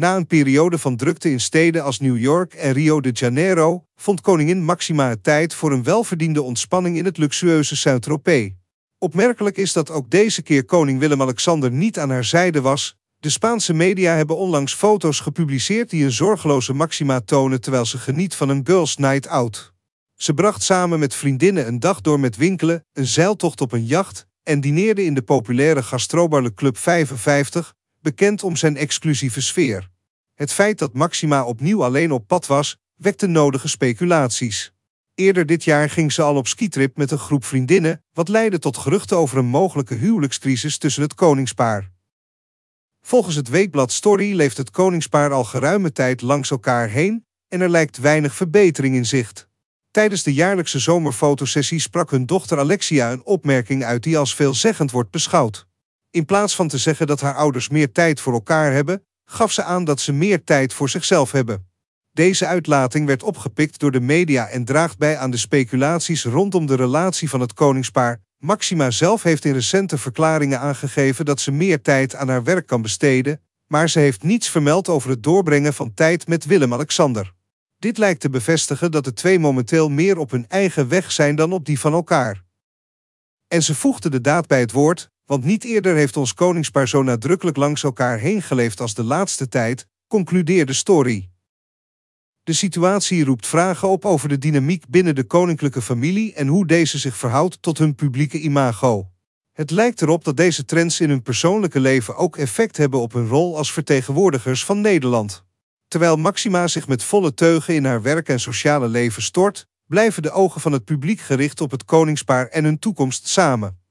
Na een periode van drukte in steden als New York en Rio de Janeiro vond koningin Maxima het tijd voor een welverdiende ontspanning in het luxueuze Saint-Tropez. Opmerkelijk is dat ook deze keer koning Willem-Alexander niet aan haar zijde was. De Spaanse media hebben onlangs foto's gepubliceerd die een zorgeloze Maxima tonen terwijl ze geniet van een girls' night out. Ze bracht samen met vriendinnen een dag door met winkelen, een zeiltocht op een jacht en dineerde in de populaire gastrobarle Club 55, bekend om zijn exclusieve sfeer. Het feit dat Maxima opnieuw alleen op pad was, wekte nodige speculaties. Eerder dit jaar ging ze al op skitrip met een groep vriendinnen, wat leidde tot geruchten over een mogelijke huwelijkscrisis tussen het koningspaar. Volgens het weekblad Story leeft het koningspaar al geruime tijd langs elkaar heen en er lijkt weinig verbetering in zicht. Tijdens de jaarlijkse zomerfotosessie sprak hun dochter Alexia een opmerking uit die als veelzeggend wordt beschouwd. In plaats van te zeggen dat haar ouders meer tijd voor elkaar hebben, gaf ze aan dat ze meer tijd voor zichzelf hebben. Deze uitlating werd opgepikt door de media en draagt bij aan de speculaties rondom de relatie van het koningspaar. Maxima zelf heeft in recente verklaringen aangegeven dat ze meer tijd aan haar werk kan besteden, maar ze heeft niets vermeld over het doorbrengen van tijd met Willem-Alexander. Dit lijkt te bevestigen dat de twee momenteel meer op hun eigen weg zijn dan op die van elkaar. En ze voegde de daad bij het woord, want niet eerder heeft ons koningspaar zo nadrukkelijk langs elkaar heen geleefd als de laatste tijd, concludeerde Story. De situatie roept vragen op over de dynamiek binnen de koninklijke familie en hoe deze zich verhoudt tot hun publieke imago. Het lijkt erop dat deze trends in hun persoonlijke leven ook effect hebben op hun rol als vertegenwoordigers van Nederland. Terwijl Maxima zich met volle teugen in haar werk en sociale leven stort, blijven de ogen van het publiek gericht op het koningspaar en hun toekomst samen.